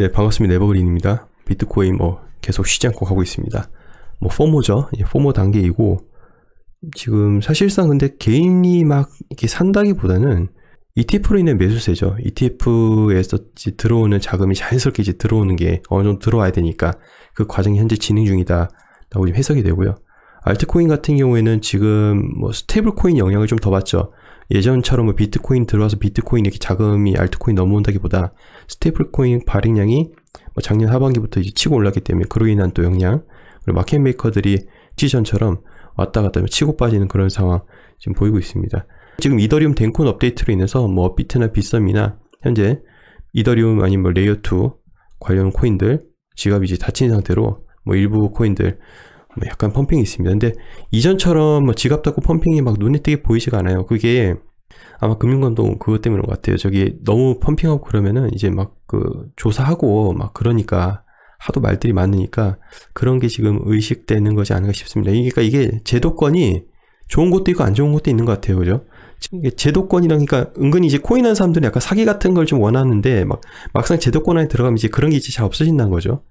네, 반갑습니다. 네버그린입니다 비트코인 뭐 계속 쉬지 않고 가고 있습니다. 뭐 포모죠. 예, 포모 단계이고 지금 사실상 근데 개인이 막 이렇게 산다기보다는 ETF로 인해 매수세죠. ETF에서 들어오는 자금이 자연스럽게 이제 들어오는 게 어느 정도 들어와야 되니까 그 과정이 현재 진행 중이다. 라고 지금 해석이 되고요. 알트코인 같은 경우에는 지금 뭐 스테이블 코인 영향을 좀 더 받죠. 예전처럼 뭐 비트코인 들어와서 비트코인 이렇게 자금이 알트코인 넘어온다기보다 스테이플코인 발행량이 뭐 작년 하반기부터 이제 치고 올랐기 때문에 그로 인한 또 영향 그리고 마켓 메이커들이 지전처럼 왔다 갔다 치고 빠지는 그런 상황 지금 보이고 있습니다. 지금 이더리움 덴콘 업데이트로 인해서 뭐 업비트나 비썸이나 현재 이더리움 아니면 뭐 레이어 2 관련 코인들 지갑이 이제 닫힌 상태로 뭐 일부 코인들 뭐 약간 펌핑이 있습니다. 근데 이전처럼 뭐 지갑 닫고 펌핑이 막 눈에 띄게 보이지가 않아요. 그게 아마 금융감독 그것 때문인 것 같아요. 저기 너무 펌핑하고 그러면은 이제 막 그 조사하고 막 그러니까 하도 말들이 많으니까 그런 게 지금 의식되는 것이 아닌가 싶습니다. 그러니까 이게 제도권이 좋은 것도 있고 안 좋은 것도 있는 것 같아요. 그죠? 제도권이라니까 그러니까 은근히 이제 코인한 사람들은 약간 사기 같은 걸 좀 원하는데 막 막상 제도권 안에 들어가면 이제 그런 게 이제 잘 없어진다는 거죠.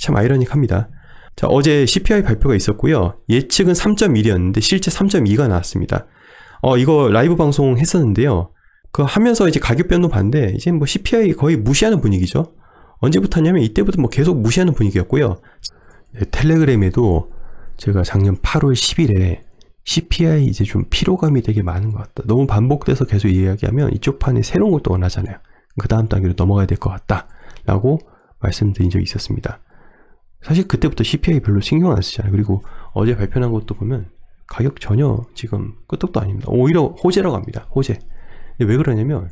참 아이러닉합니다. 자, 어제 CPI 발표가 있었고요. 예측은 3.1이었는데 실제 3.2가 나왔습니다. 어, 이거 라이브 방송 했었는데요. 그 하면서 이제 가격 변동 봤는데 이제 뭐 CPI 거의 무시하는 분위기죠. 언제부터냐면 이때부터 뭐 계속 무시하는 분위기였고요. 네, 텔레그램에도 제가 작년 8월 10일에 CPI 이제 좀 피로감이 되게 많은 것 같다. 너무 반복돼서 계속 이야기하면 이쪽 판에 새로운 걸 또 원하잖아요. 그 다음 단계로 넘어가야 될 것 같다. 라고 말씀드린 적이 있었습니다. 사실 그때부터 CPI 별로 신경 안 쓰잖아요. 그리고 어제 발표한 것도 보면 가격 전혀 지금 끄떡도 아닙니다. 오히려 호재라고 합니다. 호재. 왜 그러냐면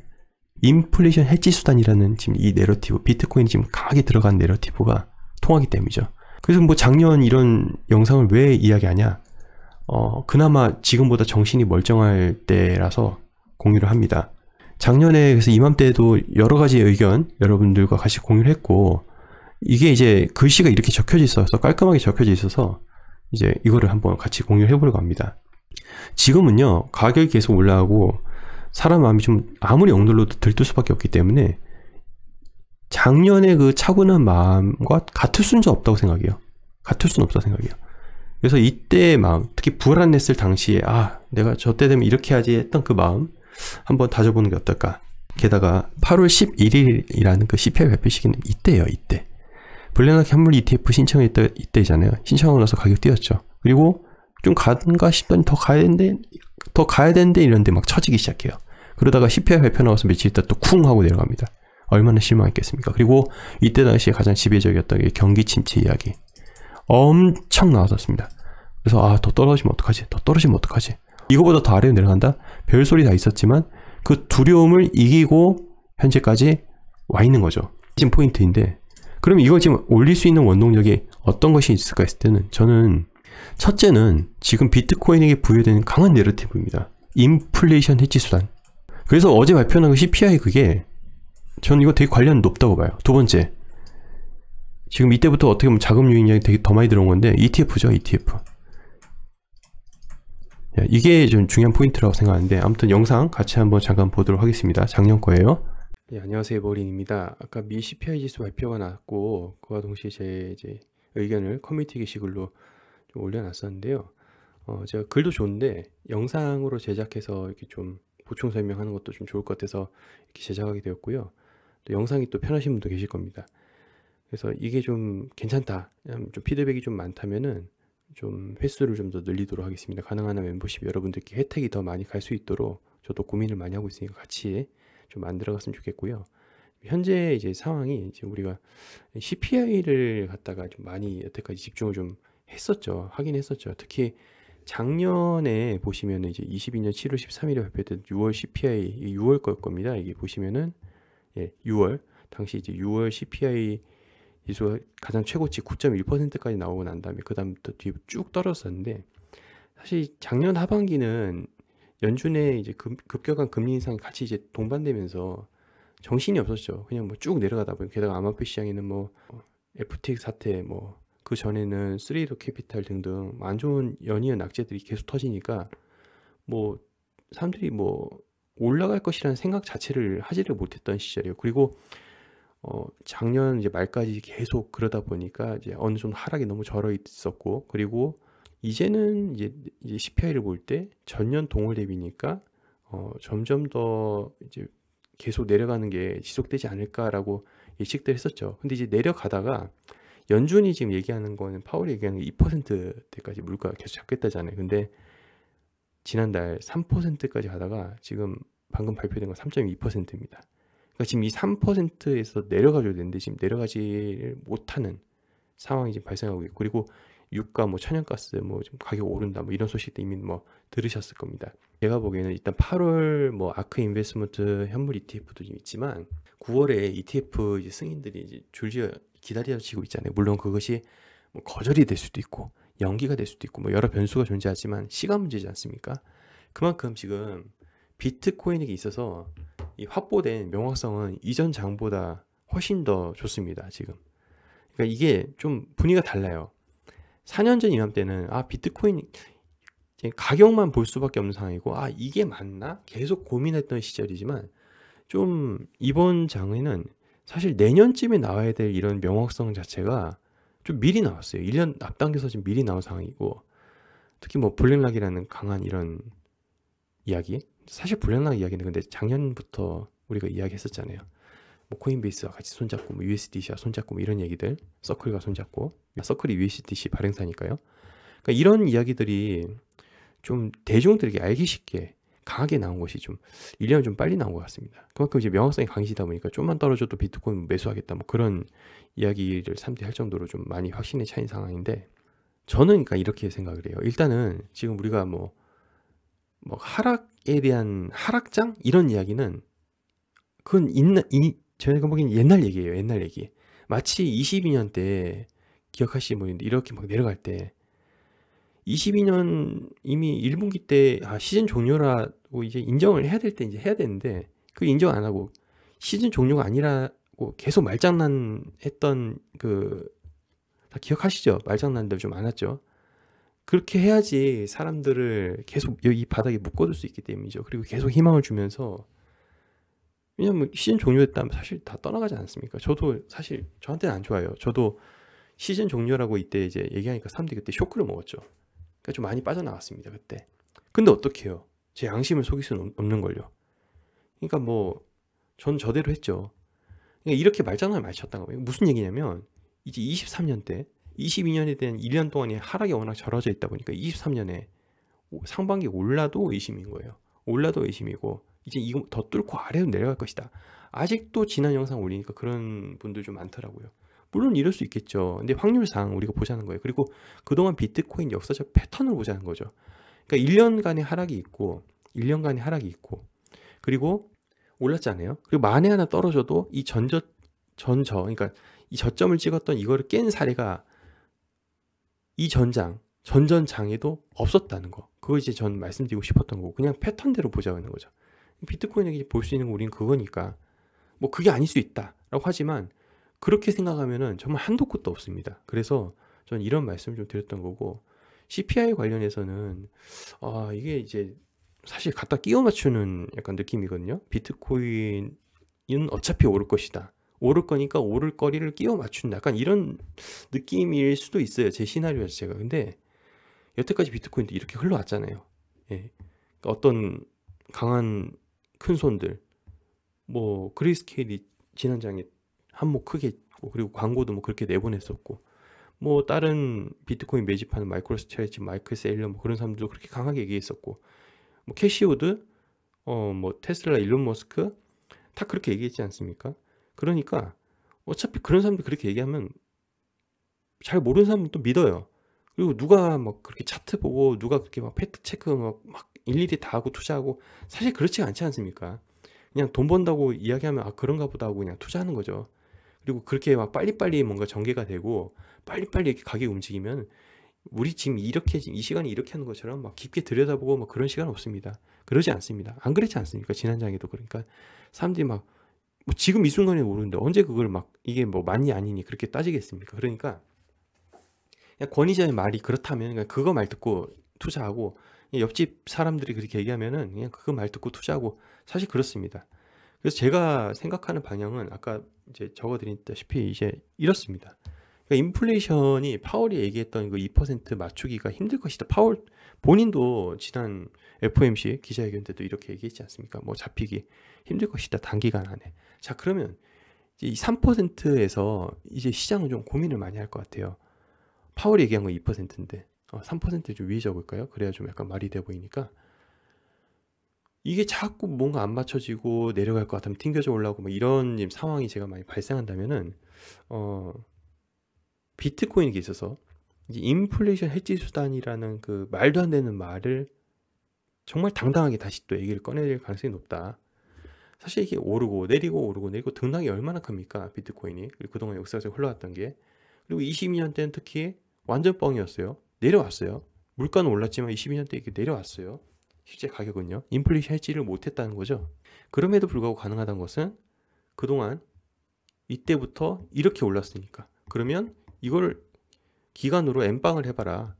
인플레이션 해지 수단이라는 지금 이 내러티브, 비트코인이 지금 강하게 들어간 내러티브가 통하기 때문이죠. 그래서 뭐 작년 이런 영상을 왜 이야기하냐? 어, 그나마 지금보다 정신이 멀쩡할 때라서 공유를 합니다. 작년에 그래서 이맘때에도 여러 가지 의견 여러분들과 같이 공유를 했고 이게 이제 글씨가 이렇게 적혀져 있어서 깔끔하게 적혀져 있어서 이제 이거를 한번 같이 공유해 보려고 합니다. 지금은요, 가격이 계속 올라가고 사람 마음이 좀 아무리 억눌러도 들뜰 수밖에 없기 때문에 작년에 그 차분한 마음과 같을 수는 없다고 생각해요. 같을 수는 없다고 생각해요. 그래서 이때의 마음, 특히 불안했을 당시에 아, 내가 저때 되면 이렇게 하지 했던 그 마음 한번 다져보는 게 어떨까. 게다가 8월 11일이라는 그 CPI 발표시기는 이때예요, 이때. 블랙락 현물 ETF 신청했다 이때잖아요. 신청하고 나서 가격 뛰었죠. 그리고 좀 간가 싶더니 더 가야 된대, 더 가야 된대 이런데 막 처지기 시작해요. 그러다가 10회 발표 나와서 며칠 있다 또 쿵 하고 내려갑니다. 얼마나 실망했겠습니까? 그리고 이때 당시에 가장 지배적이었던 게 경기 침체 이야기. 엄청 나왔었습니다. 그래서 아, 더 떨어지면 어떡하지? 더 떨어지면 어떡하지? 이거보다 더 아래로 내려간다? 별소리 다 있었지만 그 두려움을 이기고 현재까지 와 있는 거죠. 지금 포인트인데 그럼 이걸 지금 올릴 수 있는 원동력이 어떤 것이 있을까 했을 때는 저는 첫째는 지금 비트코인에게 부여되는 강한 내러티브입니다. 인플레이션 해지 수단. 그래서 어제 발표한 그 CPI 그게 저는 이거 되게 관련 높다고 봐요. 두 번째. 지금 이때부터 어떻게 보면 자금 유인량이 되게 더 많이 들어온 건데 ETF죠, ETF. 예, 이게 좀 중요한 포인트라고 생각하는데 아무튼 영상 같이 한번 잠깐 보도록 하겠습니다. 작년 거예요. 예, 안녕하세요. 머린입니다. 아까 미 CPI 지수 발표가 났고 그와 동시에 제 이제 의견을 커뮤니티 게시글로 좀 올려놨었는데요. 어, 제가 글도 좋은데 영상으로 제작해서 이렇게 좀 보충 설명하는 것도 좀 좋을 것 같아서 이렇게 제작하게 되었고요. 또 영상이 또 편하신 분도 계실 겁니다. 그래서 이게 좀 괜찮다. 음, 좀 피드백이 좀 많다면은 좀 횟수를 좀 더 늘리도록 하겠습니다. 가능한 한 멤버십 여러분들께 혜택이 더 많이 갈 수 있도록 저도 고민을 많이 하고 있으니까 같이 좀안 들어갔으면 좋겠고요. 현재 이제 상황이 이제 우리가 CPI를 갖다가 좀 많이 여태까지 집중을 좀 했었죠. 확인 했었죠. 특히 작년에 보시면 은 이제 22년 7월 13일에 발표된 6월 CPI 6월 걸 겁니다. 이게 보시면은 예, 6월 당시 이제 6월 CPI 지수가 가장 최고치 9.1%까지 나오고 난 다음에 그다음부터 뒤에 쭉 떨어졌었는데 사실 작년 하반기는 연준의 이제 급격한 금리 인상이 같이 이제 동반되면서 정신이 없었죠. 그냥 뭐 쭉 내려가다 보니 게다가 암호화폐 시장에는 뭐 어, FTX 사태 뭐 그 전에는 쓰리이더 캐피탈 등등 안 좋은 연이어낙제들이 계속 터지니까 뭐 사람들이 뭐 올라갈 것이라는 생각 자체를 하지를 못했던 시절이에요. 그리고 어 작년 이제 말까지 계속 그러다 보니까 이제 어느 정도 하락이 너무 절어 있었고 그리고 이제는 이제, 이제 1 0를볼 때 전년 동월 대비니까 어, 점점 더 이제 계속 내려가는 게 지속되지 않을까라고 예측도 했었죠. 근데 이제 내려가다가 연준이 지금 얘기하는 거는 파월이 얘기하는 게 2%대까지 물가가 계속 잡겠다잖아요. 근데 지난달 3%까지 가다가 지금 방금 발표된 건 3.2%입니다. 그러니까 지금 이 3%에서 내려가줘야 되는데 지금 내려가지 못하는 상황이 지금 발생하고 있고 그리고 유가 뭐 천연가스 뭐 지금 가격 오른다 뭐 이런 소식도 이미 뭐 들으셨을 겁니다. 제가 보기에는 일단 8월 뭐 아크 인베스먼트 현물 ETF도 있지만 9월에 ETF 이제 승인들이 이제 줄지어 기다려지고 있잖아요. 물론 그것이 뭐 거절이 될 수도 있고 연기가 될 수도 있고 뭐 여러 변수가 존재하지만 시간 문제지 않습니까? 그만큼 지금 비트코인에게 있어서 이 확보된 명확성은 이전 장보다 훨씬 더 좋습니다. 지금 그러니까 이게 좀 분위기가 달라요. 4년 전 이맘때는 아 비트코인 가격만 볼 수밖에 없는 상황이고 아 이게 맞나 계속 고민했던 시절이지만 좀 이번 장에는 사실 내년쯤에 나와야 될 이런 명확성 자체가 좀 미리 나왔어요. 1년 앞당겨서 지금 미리 나온 상황이고 특히 뭐 블랙락이라는 강한 이런 이야기 사실 블랙락 이야기는 근데 작년부터 우리가 이야기했었잖아요. 뭐 코인베이스와 같이 손잡고 뭐 USDC와 손잡고 뭐 이런 얘기들 서클과 손잡고 아, 서클이 USDC 발행사니까요. 그러니까 이런 이야기들이 좀 대중들에게 알기 쉽게 강하게 나온 것이 좀 1년 좀 빨리 나온 것 같습니다. 그만큼 이제 명확성이 강해지다 보니까 좀만 떨어져도 비트코인 매수하겠다 뭐 그런 이야기를 사람들이 할 정도로 좀 많이 확신에 차인 상황인데 저는 그러니까 이렇게 생각을 해요. 일단은 지금 우리가 뭐, 뭐 하락에 대한 하락장 이런 이야기는 그건 있나, 이, 저희가 보기엔 옛날 얘기예요. 옛날 얘기. 마치 22년 때 기억하시는 분인데 이렇게 막 내려갈 때 22년 이미 1분기 때 아, 시즌 종료라고 이제 인정을 해야 될 때 이제 해야 되는데 그 인정 안 하고 시즌 종료가 아니라고 계속 말장난 했던 그 다 기억하시죠? 말장난들 좀 많았죠. 그렇게 해야지 사람들을 계속 여기 바닥에 묶어둘 수 있기 때문이죠. 그리고 계속 희망을 주면서 왜냐면 시즌 종료했다면 사실 다 떠나가지 않습니까? 저도 사실 저한테는 안 좋아요. 저도 시즌 종료라고 이때 이제 얘기하니까 사람들이 그때 쇼크를 먹었죠. 그러니까 좀 많이 빠져나갔습니다 그때. 근데 어떡 해요? 제 양심을 속일 수는 없는 걸요. 그러니까 뭐 전 저대로 했죠. 그러니까 이렇게 말장난을 많이 쳤다는 거예요. 무슨 얘기냐면 이제 23년 때 22년에 대한 1년 동안의 하락이 워낙 절어져 있다 보니까 23년에 상반기 올라도 의심인 거예요. 올라도 의심이고 이제 이거 더 뚫고 아래로 내려갈 것이다. 아직도 지난 영상 올리니까 그런 분들 좀 많더라고요. 물론 이럴 수 있겠죠. 근데 확률상 우리가 보자는 거예요. 그리고 그동안 비트코인 역사적 패턴을 보자는 거죠. 그러니까 1년간의 하락이 있고 1년간의 하락이 있고 그리고 올랐잖아요. 그리고 만에 하나 떨어져도 이 전저 전저 그러니까 이 저점을 찍었던 이거를 깬 사례가 이 전장 전전장에도 없었다는 거. 그거 이제 전 말씀드리고 싶었던 거고 그냥 패턴대로 보자는 거죠. 비트코인에게 볼 수 있는 건 우리는 그거니까 뭐 그게 아닐 수 있다라고 하지만 그렇게 생각하면은 정말 한도 끝도 없습니다. 그래서 저는 이런 말씀을 좀 드렸던 거고 CPI 관련해서는 아 이게 이제 사실 갖다 끼워 맞추는 약간 느낌이거든요. 비트코인은 어차피 오를 것이다. 오를 거니까 오를 거리를 끼워 맞춘다. 약간 이런 느낌일 수도 있어요. 제 시나리오 자체가. 근데 여태까지 비트코인도 이렇게 흘러왔잖아요. 예. 그러니까 어떤 강한 큰 손들 뭐 그리스 케일이 지난 장에 한몫 크게 있고 그리고 광고도 뭐 그렇게 내보냈었고 뭐 다른 비트코인 매집하는 마이크로 스트레치 마이클 세일러 뭐 그런 사람들도 그렇게 강하게 얘기했었고 뭐 캐시우드 어 뭐 테슬라 일론 머스크 다 그렇게 얘기했지 않습니까? 그러니까 어차피 그런 사람들 그렇게 얘기하면 잘 모르는 사람은 또 믿어요. 그리고 누가 막 그렇게 차트 보고 누가 그렇게 막 팩트 체크 막, 막 일일이 다 하고 투자하고 사실 그렇지 않지 않습니까? 그냥 돈 번다고 이야기하면 아 그런가 보다 하고 그냥 투자하는 거죠. 그리고 그렇게 막 빨리빨리 뭔가 전개가 되고 빨리빨리 이렇게 가게 움직이면 우리 지금 이렇게 지금 이 시간에 이렇게 하는 것처럼 막 깊게 들여다보고 막 그런 시간 없습니다. 그러지 않습니다. 안 그렇지 않습니까? 지난 장에도 그러니까 사람들이 막뭐 지금 이 순간에 오르는데 언제 그걸 막 이게 뭐 맞니 아니니 그렇게 따지겠습니까? 그러니까 권위자의 말이 그렇다면 그거 말 듣고 투자하고 옆집 사람들이 그렇게 얘기하면은 그냥 그 말 듣고 투자하고 사실 그렇습니다. 그래서 제가 생각하는 방향은 아까 이제 적어드렸다시피 이제 이렇습니다. 그러니까 인플레이션이 파월이 얘기했던 그 2% 맞추기가 힘들 것이다. 파월 본인도 지난 FOMC 기자회견 때도 이렇게 얘기했지 않습니까? 뭐 잡히기 힘들 것이다. 단기간 안에. 자, 그러면 이 3%에서 이제 시장은 좀 고민을 많이 할 것 같아요. 파월이 얘기한 거 2%인데 3%좀 위에 적을까요? 그래야 좀 약간 말이 돼 보이니까 이게 자꾸 뭔가 안 맞춰지고 내려갈 것 같으면 튕겨져 올라오고 뭐 이런 상황이 제가 많이 발생한다면은 어비트코인이 있어서 인플레이션 해지 수단이라는 그 말도 안 되는 말을 정말 당당하게 다시 또 얘기를 꺼내릴 가능성이 높다. 사실 이게 오르고 내리고 오르고 내리고 등락이 얼마나 큽니까 비트코인이 그리고 그동안 역사에서 흘러왔던 게 그리고 22년 때는 특히 완전 뻥이었어요 내려왔어요. 물가는 올랐지만 2 2년때 이렇게 내려왔어요. 실제 가격은요. 인플레이션 해지를 못했다는 거죠. 그럼에도 불구하고 가능하다는 것은 그동안 이때부터 이렇게 올랐으니까. 그러면 이걸 기간으로 엠빵을 해봐라.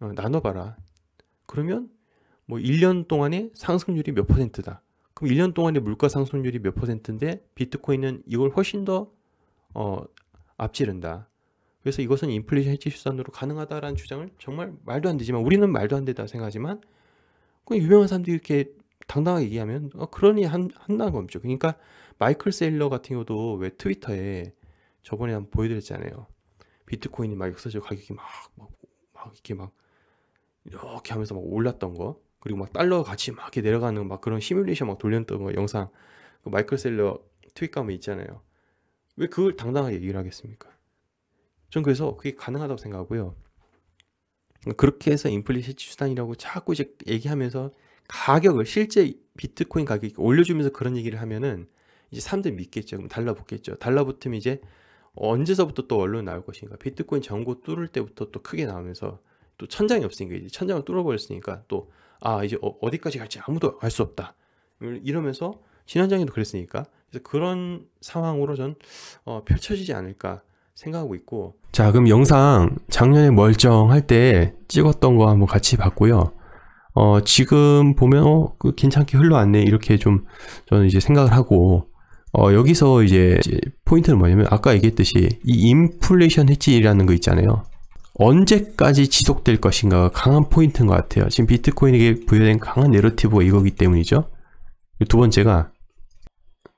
어, 나눠봐라. 그러면 뭐 1년 동안의 상승률이 몇 퍼센트다. 그럼 1년 동안의 물가 상승률이 몇 퍼센트인데 비트코인은 이걸 훨씬 더 어, 앞지른다. 그래서 이것은 인플레이션 해치 수단으로 가능하다라는 주장을 정말 말도 안 되지만 우리는 말도 안된다 생각하지만 그 유명한 사람들이 이렇게 당당하게 얘기하면 어, 그러니 한, 한나가 없죠. 그러니까 마이클 세일러 같은 경우도 왜 트위터에 저번에 한번 보여드렸잖아요. 비트코인이 막 역사적 가격이 막, 막, 막 이렇게 막 이렇게 하면서 막 올랐던 거 그리고 막 달러 같이 막 이렇게 내려가는 막 그런 시뮬레이션 막 돌렸던 거 영상 그 마이클 셀러 트윗 감면 있잖아요. 왜 그걸 당당하게 얘기를 하겠습니까? 전 그래서 그게 가능하다고 생각하고요. 그렇게 해서 인플리시션 수단이라고 자꾸 이제 얘기하면서 가격을 실제 비트코인 가격 올려주면서 그런 얘기를 하면은 이제 사람들 믿겠죠. 그럼 달라붙겠죠. 달라붙으면 이제 언제서부터 또 언론 나올 것인가. 비트코인 전고 뚫을 때부터 또 크게 나오면서 또 천장이 없으니까 이제 천장을 뚫어버렸으니까 또 아 이제 어, 디까지 갈지 아무도 알 수 없다. 이러면서 지난장에도 그랬으니까 그래서 그런 상황으로 전 어, 펼쳐지지 않을까. 생각하고 있고 자 그럼 영상 작년에 멀쩡할 때 찍었던 거 한번 같이 봤고요 어 지금 보면 어그 괜찮게 흘러왔네 이렇게 좀 저는 이제 생각을 하고 어 여기서 이제, 포인트는 뭐냐면 아까 얘기했듯이 이 인플레이션 해지라는 거 있잖아요 언제까지 지속될 것인가가 강한 포인트인 것 같아요 지금 비트코인에게 부여된 강한 내러티브가 이거기 때문이죠 두 번째가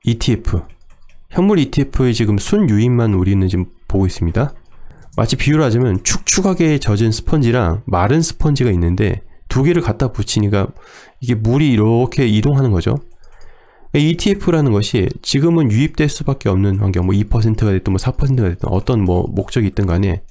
ETF 현물 ETF의 지금 순유입만 우리는 지금 보고 있습니다. 마치 비유를 하자면 축축하게 젖은 스펀지랑 마른 스펀지가 있는데 두 개를 갖다 붙이니까 이게 물이 이렇게 이동하는 거죠. ETF라는 것이 지금은 유입될 수밖에 없는 환경, 뭐 2%가 됐든 뭐 4%가 됐든 어떤 뭐 목적이 있든 간에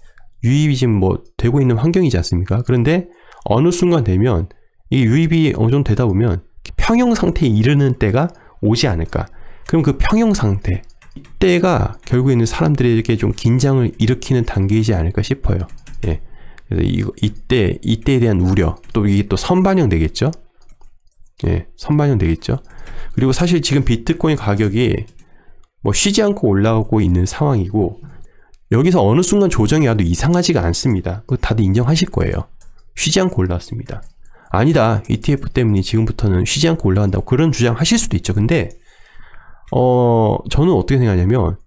유입이 지금 뭐 되고 있는 환경이지 않습니까? 그런데 어느 순간 되면 이 유입이 어느 정도 되다 보면 평형 상태에 이르는 때가 오지 않을까. 그럼 그 평형 상태, 이때가 결국에는 사람들에게 좀 긴장을 일으키는 단계이지 않을까 싶어요. 예. 그래서 이, 이때, 이때에 대한 우려. 또 이게 또 선반영 되겠죠? 예, 선반영 되겠죠? 그리고 사실 지금 비트코인 가격이 뭐 쉬지 않고 올라오고 있는 상황이고, 여기서 어느 순간 조정이 와도 이상하지가 않습니다. 그 다들 인정하실 거예요. 쉬지 않고 올라왔습니다. 아니다. ETF 때문에 지금부터는 쉬지 않고 올라간다고 그런 주장 하실 수도 있죠. 근데 어, 저는 어떻게 생각하냐면,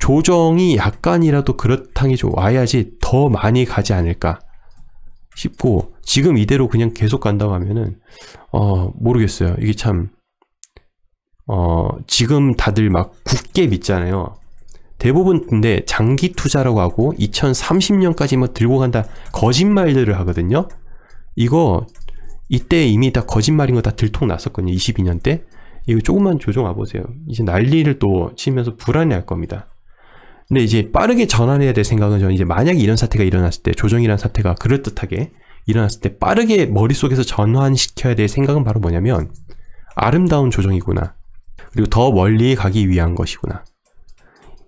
조정이 약간이라도 그렇다기 좀 와야지 더 많이 가지 않을까 싶고, 지금 이대로 그냥 계속 간다고 하면은, 어, 모르겠어요. 이게 참, 어, 지금 다들 막 굳게 믿잖아요. 대부분 근데 장기 투자라고 하고 2030년까지 뭐 들고 간다 거짓말들을 하거든요. 이거 이때 이미 다 거짓말인 거 다 들통났었거든요. 22년 때. 이거 예, 조금만 조정와 보세요. 이제 난리를 또 치면서 불안해할 겁니다. 근데 이제 빠르게 전환해야 될 생각은 저는 이제 만약에 이런 사태가 일어났을 때 조정이라는 사태가 그럴듯하게 일어났을 때 빠르게 머릿속에서 전환시켜야 될 생각은 바로 뭐냐면 아름다운 조정이구나. 그리고 더 멀리 가기 위한 것이구나.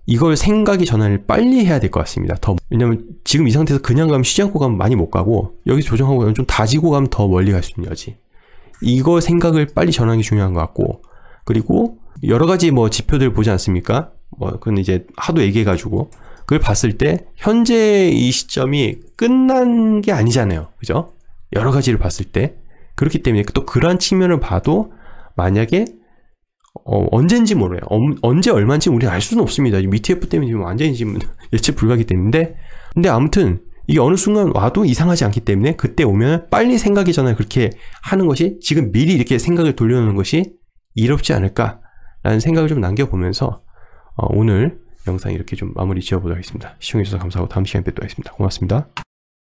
이걸 생각이 전환을 빨리 해야 될 것 같습니다. 더 왜냐면 지금 이 상태에서 그냥 가면 쉬지 않고 가면 많이 못 가고 여기 조정하고 가면 좀 다지고 가면 더 멀리 갈 수 있는 여지. 이거 생각을 빨리 전환이 중요한 것 같고 그리고 여러 가지 뭐 지표들 보지 않습니까? 뭐 그건 이제 하도 얘기해가지고 그걸 봤을 때 현재 이 시점이 끝난 게 아니잖아요, 그죠? 여러 가지를 봤을 때 그렇기 때문에 또 그러한 측면을 봐도 만약에 어, 언젠지 모르요 어, 언제 얼마인지 우리는 알 수는 없습니다. 미티에프 때문에 완전히 지금 예측 불가기때문인데 근데 아무튼 이게 어느 순간 와도 이상하지 않기 때문에 그때 오면 빨리 생각이 잖아요 그렇게 하는 것이 지금 미리 이렇게 생각을 돌려놓는 것이 이롭지 않을까라는 생각을 좀 남겨보면서 어, 오늘 영상 이렇게 좀 마무리 지어보도록 하겠습니다. 시청해주셔서 감사하고 다음 시간에 뵙도록 하겠습니다. 고맙습니다.